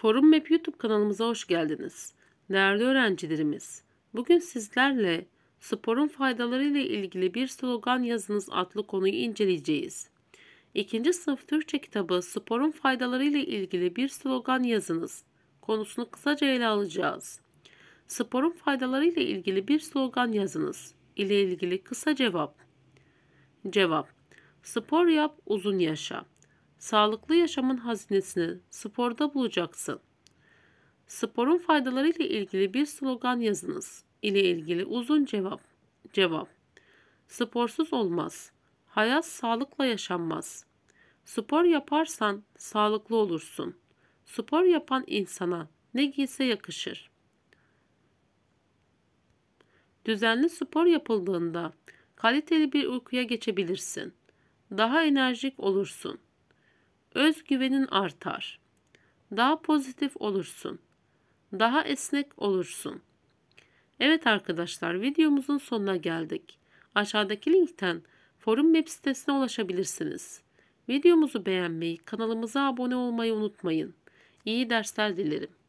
Forum Map YouTube kanalımıza hoş geldiniz. Değerli öğrencilerimiz, bugün sizlerle sporun faydaları ile ilgili bir slogan yazınız adlı konuyu inceleyeceğiz. İkinci sınıf Türkçe kitabı sporun faydaları ile ilgili bir slogan yazınız konusunu kısaca ele alacağız. Sporun faydaları ile ilgili bir slogan yazınız ile ilgili kısa cevap. Cevap: Spor yap, uzun yaşa. Sağlıklı yaşamın hazinesini sporda bulacaksın. Sporun faydaları ile ilgili bir slogan yazınız. İle ilgili uzun cevap. Cevap. Sporsuz olmaz. Hayat sağlıkla yaşanmaz. Spor yaparsan sağlıklı olursun. Spor yapan insana ne giyse yakışır. Düzenli spor yapıldığında kaliteli bir uykuya geçebilirsin. Daha enerjik olursun. Özgüvenin artar. Daha pozitif olursun. Daha esnek olursun. Evet arkadaşlar videomuzun sonuna geldik. Aşağıdaki linkten forum web sitesine ulaşabilirsiniz. Videomuzu beğenmeyi, kanalımıza abone olmayı unutmayın. İyi dersler dilerim.